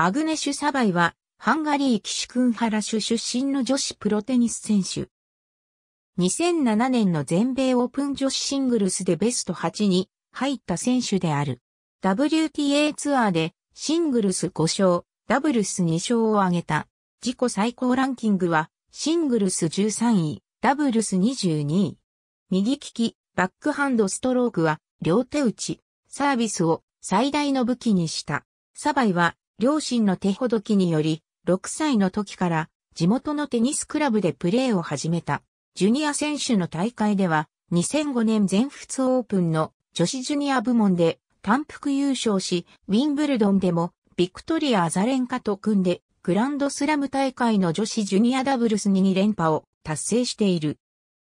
アグネシュ・サバイは、ハンガリー・キシュクンハラシュ出身の女子プロテニス選手。2007年の全米オープン女子シングルスでベスト8に入った選手である。WTA ツアーでシングルス5勝、ダブルス2勝を挙げた。自己最高ランキングは、シングルス13位、ダブルス22位。右利き、バックハンドストロークは、両手打ち、サービスを最大の武器にした。サバイは、両親の手ほどきにより、6歳の時から地元のテニスクラブでプレーを始めた。ジュニア選手の大会では、2005年全仏オープンの女子ジュニア部門で単服優勝し、ウィンブルドンでもビクトリア・アザレンカと組んで、グランドスラム大会の女子ジュニアダブルスに2連覇を達成している。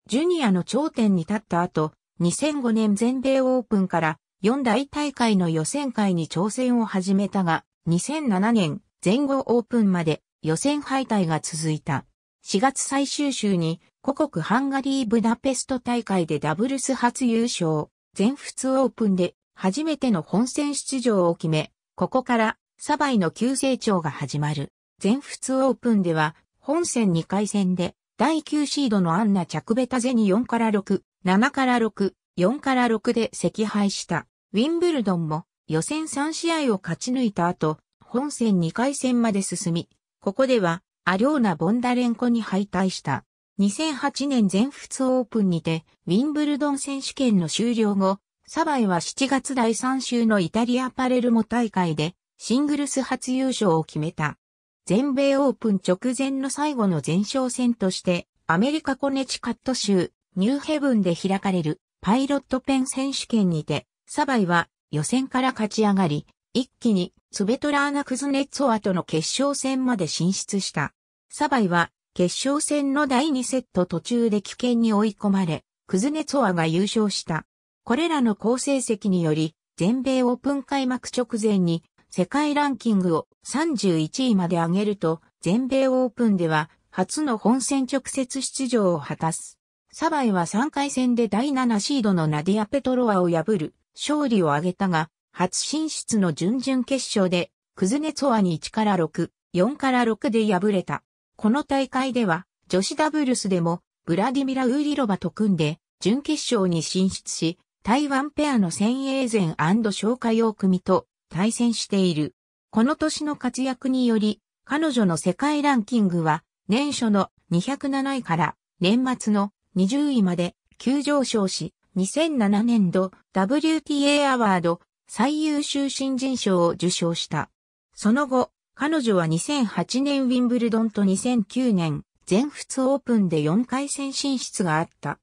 ジュニアの頂点に立った後、2005年全米オープンから4大大会の予選会に挑戦を始めたが、2007年全豪オープンまで予選敗退が続いた。4月最終週に故国ハンガリーブダペスト大会でダブルス初優勝、全仏オープンで初めての本戦出場を決め、ここからサバイの急成長が始まる。全仏オープンでは本戦2回戦で第9シードのアンナ・チャクベタゼに4から6、7から6、4から6で赤敗した。ウィンブルドンも予選3試合を勝ち抜いた後、本戦2回戦まで進み、ここでは、アリョーナ・ボンダレンコに敗退した。2008年全仏オープンにて、ウィンブルドン選手権の終了後、サバイは7月第3週のイタリアパレルモ大会で、シングルス初優勝を決めた。全米オープン直前の最後の前哨戦として、アメリカコネチカット州、ニューヘブンで開かれる、パイロットペン選手権にて、サバイは予選から勝ち上がり、一気にスベトラーナ・クズネッツォアとの決勝戦まで進出した。サバイは決勝戦の第2セット途中で危険に追い込まれ、クズネツォアが優勝した。これらの好成績により、全米オープン開幕直前に世界ランキングを31位まで上げると、全米オープンでは初の本戦直接出場を果たす。サバイは3回戦で第7シードのナディア・ペトロワを破る勝利を挙げたが、初進出の準々決勝で、クズネツォアに1から6、4から6で敗れた。この大会では、女子ダブルスでも、ブラディミラ・ウーリロバと組んで、準決勝に進出し、台湾ペアの先鋭前紹介を組と対戦している。この年の活躍により、彼女の世界ランキングは、年初の207位から年末の20位まで急上昇し、2007年度 WTA アワード最優秀新人賞を受賞した。その後、彼女は2008年ウィンブルドンと2009年全仏オープンで4回戦進出があった。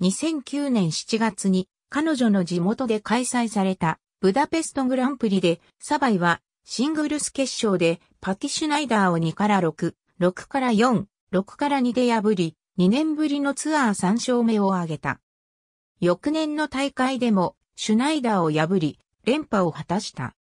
2009年7月に彼女の地元で開催されたブダペストグランプリでサバイはシングルス決勝でパティ・シュナイダーを2から6、6から4、6から2で破り、2年ぶりのツアー3勝目を挙げた。翌年の大会でもシュナイダーを破り、連覇を果たした。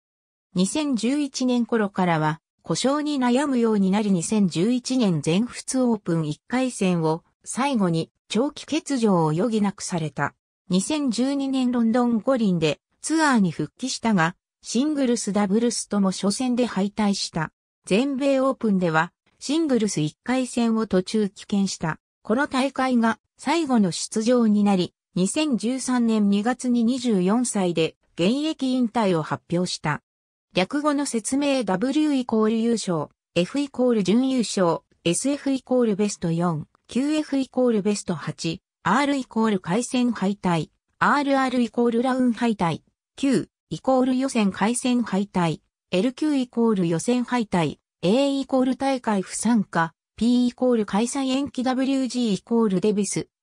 2011年頃からは、故障に悩むようになり2011年全仏オープン1回戦を最後に長期欠場を余儀なくされた。2012年ロンドン五輪でツアーに復帰したが、シングルスダブルスとも初戦で敗退した。全米オープンではシングルス1回戦を途中棄権した。この大会が最後の出場になり、2013年2月に24歳で現役引退を発表した。略語の説明 W イコール優勝、F イコール準優勝、SF イコールベスト4、QF イコールベスト8、R イコール回戦敗退、RR イコールラウン敗退、Q イコール予選回戦敗退、LQ イコール予選敗退、A イコール大会不参加、P イコール開催延期 WG イコールデビス、